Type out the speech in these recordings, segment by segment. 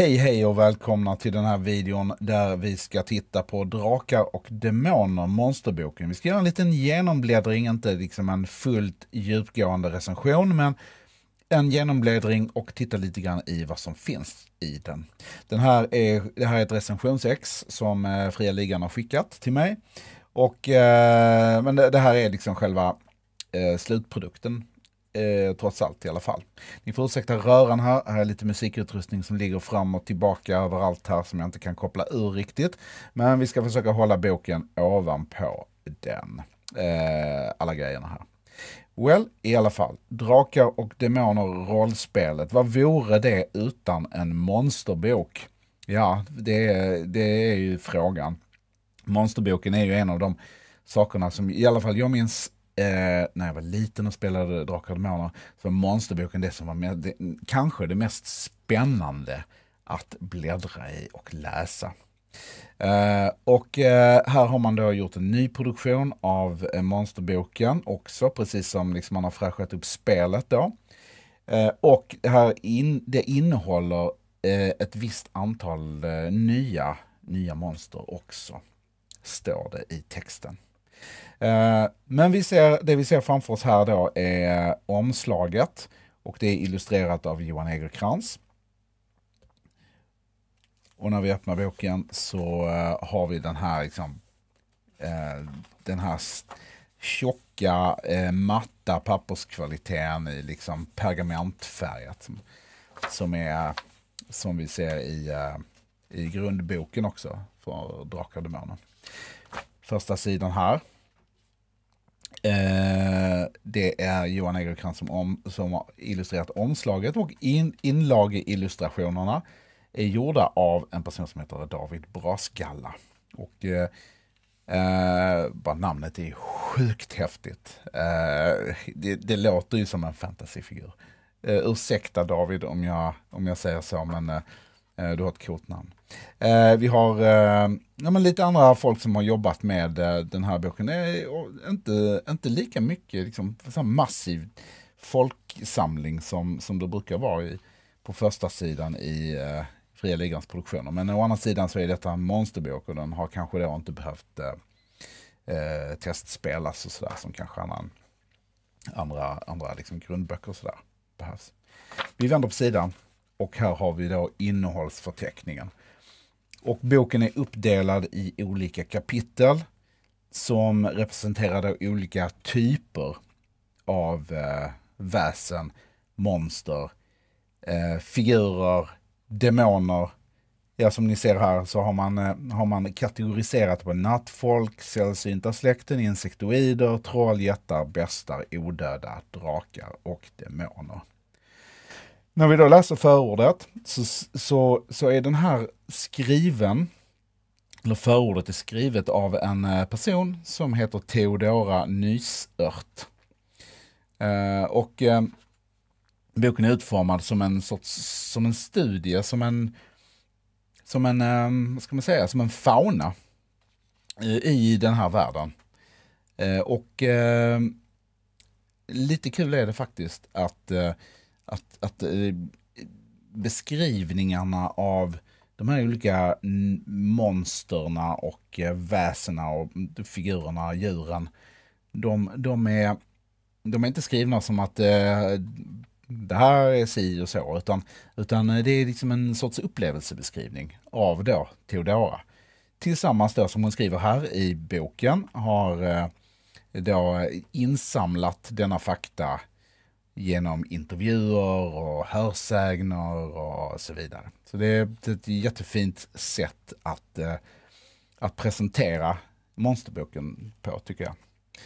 Hej hej och välkomna till den här videon där vi ska titta på Drakar och Demoner, monsterboken. Vi ska göra en liten genombläddring, inte liksom en fullt djupgående recension, men en genombläddring och titta lite grann i vad som finns i den. den här är, det här är ett recensionsex som eh, Fria Ligan har skickat till mig. Och, eh, men det, det, här är liksom själva eh, slutprodukten Eh, trots allt i alla fall. Ni får ursäkta röran här. Här är lite musikutrustning som ligger fram och tillbaka överallt här som jag inte kan koppla ur riktigt. Men vi ska försöka hålla boken ovanpå den. Eh, alla grejerna här. Well, i alla fall. Drakar och demoner rollspelet. Vad vore det utan en monsterbok? Ja, det, det är ju frågan. Monsterboken är ju en av de sakerna som i alla fall jag minns eh, när jag var liten och spelade Drakar och Demoner, så var monsterboken det som var med, det, kanske det mest spännande att bläddra i och läsa. Uh, och uh, här har man då gjort en ny produktion av uh, monsterboken också, precis som liksom man har fräschat upp spelet då. och det här in, det innehåller ett visst antal nya, nya monster också, står det i texten. Eh, men vi ser, det vi ser framför oss här då är omslaget och det är illustrerat av Johan Egerkrans. Och när vi öppnar boken så eh, har vi den här liksom, eh, den här tjocka, matta papperskvaliteten i liksom pergamentfärgat som, som, är, som vi ser i, i grundboken också för Drakar och Demoner första sidan här. Eh, det är Johan Egerkrantz som, som har illustrerat omslaget och in, inlageillustrationerna är gjorda av en person som heter David Braskalla. Och, eh, eh, bara namnet är sjukt häftigt. Eh, det, det, låter ju som en fantasyfigur. Uh, ursäkta David om jag, om jag säger så, men eh, Eh, du har ett coolt namn. Eh, vi har eh, ja, men lite andra folk som har jobbat med den här boken. Det är inte, inte lika mycket liksom, så massiv folksamling som, som det brukar vara i, på första sidan i eh, Fria Ligans produktioner. Men å andra sidan så är detta en monsterbok och den har kanske då inte behövt eh, testspelas och sådär som kanske annan, andra, andra liksom grundböcker och sådär behövs. Vi vänder på sidan. Och här har vi då innehållsförteckningen. Och boken är uppdelad i olika kapitel som representerar olika typer av eh, väsen, monster, eh, figurer, demoner. Ja, som ni ser här så har man, eh, har man kategoriserat på nattfolk, sällsynta släkten, insektoider, troll, jättar, bestar, odöda, drakar och demoner. När vi då läser förordet så, så, så är den här skriven, eller förordet är skrivet av en eh, person som heter Theodora Nysört. Eh, och eh, boken är utformad som en sorts, som en studie, som en, som en, eh, vad ska man säga, som en fauna i den här världen. Eh, och eh, lite kul är det faktiskt att att, att eh, beskrivningarna av de här olika monsterna och eh, väsena och figurerna, djuren, de, de, är, de är inte skrivna som att eh, det här är si och så, utan, utan det är liksom en sorts upplevelsebeskrivning av då Teodora. Tillsammans då, som hon skriver här i boken, har då insamlat denna fakta genom intervjuer och hörsägner och så vidare. Så det är ett jättefint sätt att, eh, att presentera monsterboken på tycker jag.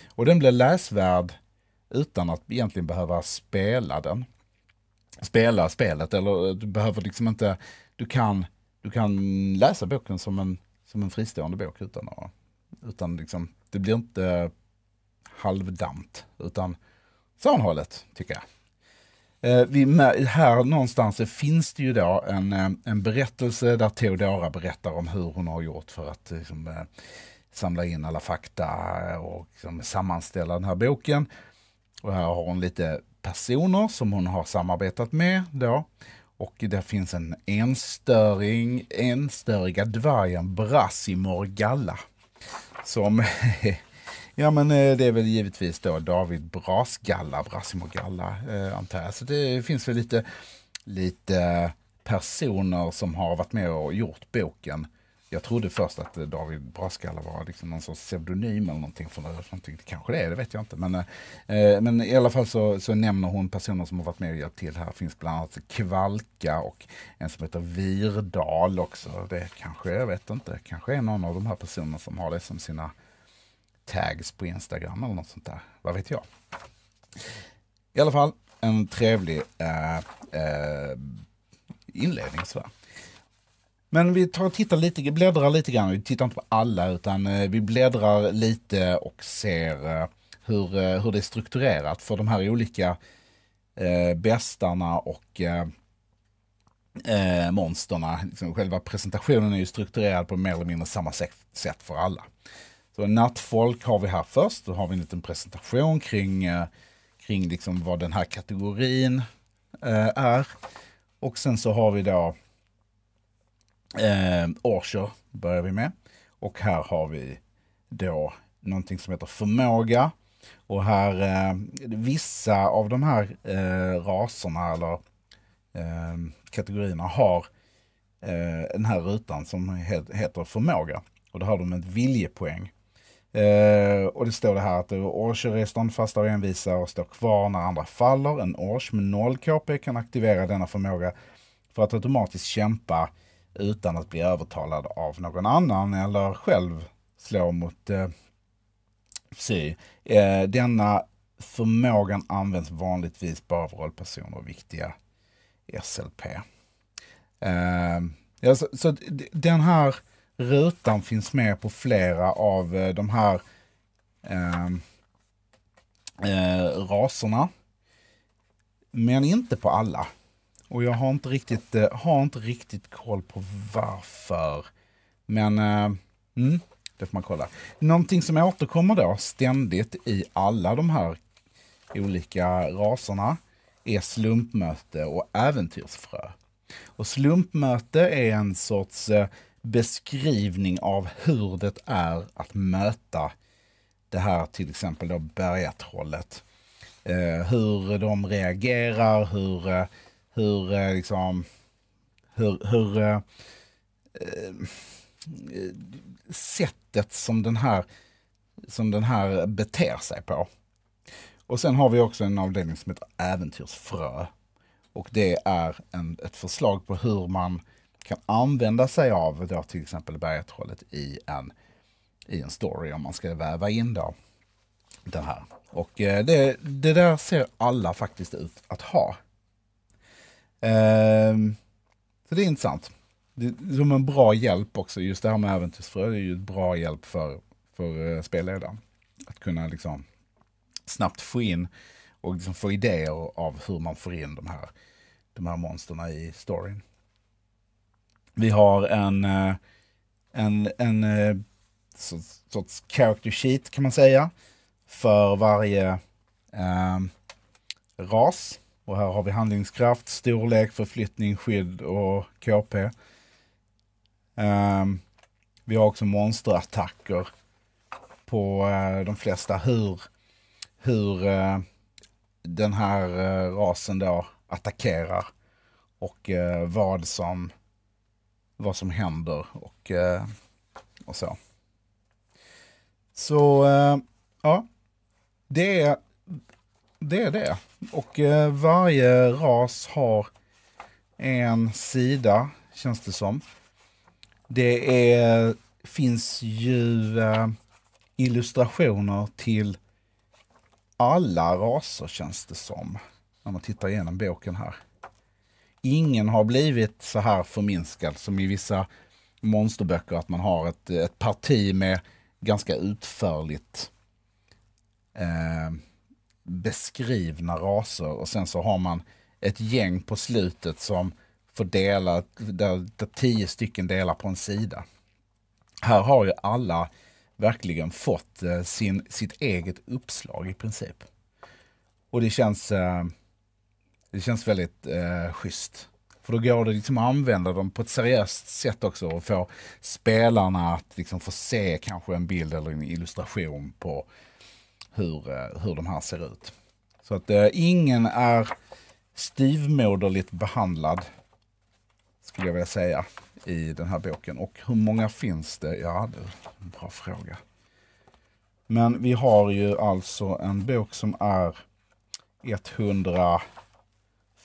Och den blir läsvärd utan att egentligen behöva spela den. Spela spelet, eller du behöver liksom inte, du kan, du kan läsa boken som en, som en fristående bok utan att, utan liksom, det blir inte halvdant, utan hållet, tycker jag. Eh, vi, här någonstans finns det ju då en, eh, en berättelse där Theodora berättar om hur hon har gjort för att eh, liksom, samla in alla fakta och liksom, sammanställa den här boken. Och här har hon lite personer som hon har samarbetat med då. Och det finns en enstöring, enstöriga dvärgen Brassimor Galla. Som Ja, men eh, det är väl givetvis då David Brasgalla, Brassimo Galla, eh, antar jag. Så det finns väl lite, lite personer som har varit med och gjort boken. Jag trodde först att eh, David Brasgalla var liksom någon sorts pseudonym eller någonting. För någonting. Det kanske det är, det vet jag inte. Men, eh, eh, men i alla fall så, så, nämner hon personer som har varit med och hjälpt till här. Det finns bland annat Kvalka och en som heter Virdal också. Det kanske, jag vet inte, kanske är någon av de här personerna som har det som sina tags på Instagram eller något sånt där. Vad vet jag? I alla fall, en trevlig äh, äh, inledning sådär. Men vi tar och tittar lite, bläddrar lite grann. Vi tittar inte på alla utan eh, vi bläddrar lite och ser eh, hur, eh, hur det är strukturerat för de här olika eh, bästarna och eh, eh, monsterna. Liksom själva presentationen är ju strukturerad på mer eller mindre samma sätt för alla. Så nattfolk har vi här först. Då har vi en liten presentation kring, eh, kring liksom vad den här kategorin eh, är. Och sen så har vi då eh, orcher, börjar vi med. Och här har vi då någonting som heter förmåga. Och här, eh, vissa av de här eh, raserna eller eh, kategorierna har eh, den här rutan som heter förmåga. Och då har de ett viljepoäng. Eh, och det står det här att Orch-registern fasta och envisa och står kvar när andra faller. En Orch med 0 KP kan aktivera denna förmåga för att automatiskt kämpa utan att bli övertalad av någon annan eller själv slå mot eh, psy. Eh, denna förmågan används vanligtvis bara av rollpersoner och viktiga SLP. Eh, ja, så, så den här rutan finns med på flera av eh, de här ehm, eh, raserna. Men inte på alla. Och jag har inte riktigt, eh, har inte riktigt koll på varför. Men eh, mm, det får man kolla. Någonting som återkommer då ständigt i alla de här olika raserna är slumpmöte och äventyrsfrö. Och slumpmöte är en sorts eh, beskrivning av hur det är att möta det här till exempel då bergatrollet. Eh, hur de reagerar, hur, eh, hur eh, liksom, hur, hur eh, eh, sättet som den, här, som den här beter sig på. Och sen har vi också en avdelning som heter äventyrsfrö. Och det är en, ett förslag på hur man kan använda sig av då till exempel bergatrollet i en, i en story om man ska väva in då den här. Och eh, det, det där ser alla faktiskt ut att ha. Ehm, så det är intressant. Det är som en bra hjälp också, just det här med äventyrsfrö är ju en bra hjälp för, för eh, spelledaren. Att kunna liksom snabbt få in och liksom få idéer av hur man får in de här, de här monsterna i storyn. Vi har en, eh, en, en eh, sorts character sheet kan man säga för varje eh, ras. Och här har vi handlingskraft, storlek, förflyttning, skydd och KP. Eh, vi har också monsterattacker på eh, de flesta. Hur, hur eh, den här rasen då attackerar och vad som vad som händer och, eh, och så. Så, eh, ja. Det är det. Är det. Och eh, varje ras har en sida, känns det som. Det är, finns ju illustrationer till alla raser, känns det som, när man tittar igenom boken här ingen har blivit så här förminskad som i vissa monsterböcker, att man har ett, ett parti med ganska utförligt eh, beskrivna raser och sen så har man ett gäng på slutet som får dela, där, där tio stycken delar på en sida. Här har ju alla verkligen fått eh, sin, sitt eget uppslag i princip. Och det känns eh, det känns väldigt eh, schysst. För då går det liksom att använda dem på ett seriöst sätt också och få spelarna att liksom få se kanske en bild eller en illustration på hur, eh, hur de här ser ut. Så att eh, ingen är styvmoderligt behandlad, skulle jag vilja säga, i den här boken. Och hur många finns det? Ja, det är en bra fråga. Men vi har ju alltså en bok som är 100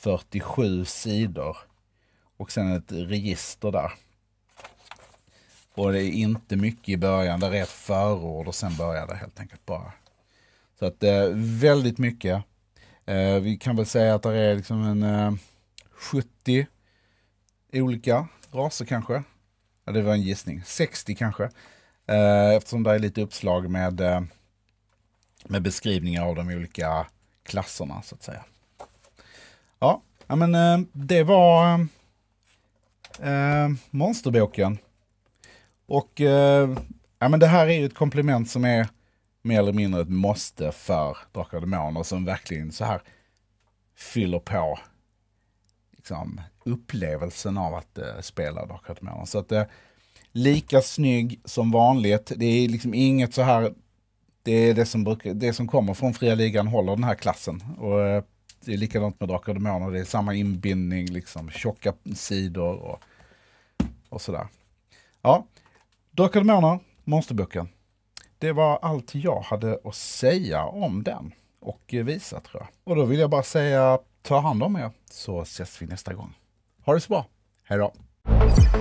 47 sidor. Och sen ett register där. Och det är inte mycket i början. Där är ett förord och sen börjar det helt enkelt bara. Så att det eh, är väldigt mycket. Eh, vi kan väl säga att det är liksom en 70 eh, olika raser kanske. Ja, det var en gissning. 60 kanske. eftersom det är lite uppslag med, med beskrivningar av de olika klasserna så att säga. Ja, ja men eh, det var eh, eh, monsterboken. Och eh, ja, men det här är ju ett komplement som är mer eller mindre ett måste för Drakar och Demoner som verkligen så här fyller på liksom, upplevelsen av att eh, spela Drakar och Demoner. Så att eh, lika snygg som vanligt. Det är liksom inget så här, det är det som, brukar, det som kommer från fria ligan håller den här klassen. Och eh, det är likadant med Drakar och Demoner. Det är samma inbindning, liksom tjocka sidor och, och sådär. Ja, Drakar och Demoner, Monsterboken. Det var allt jag hade att säga om den och visa tror jag. Och då vill jag bara säga ta hand om er så ses vi nästa gång. Ha det så bra. Hej då.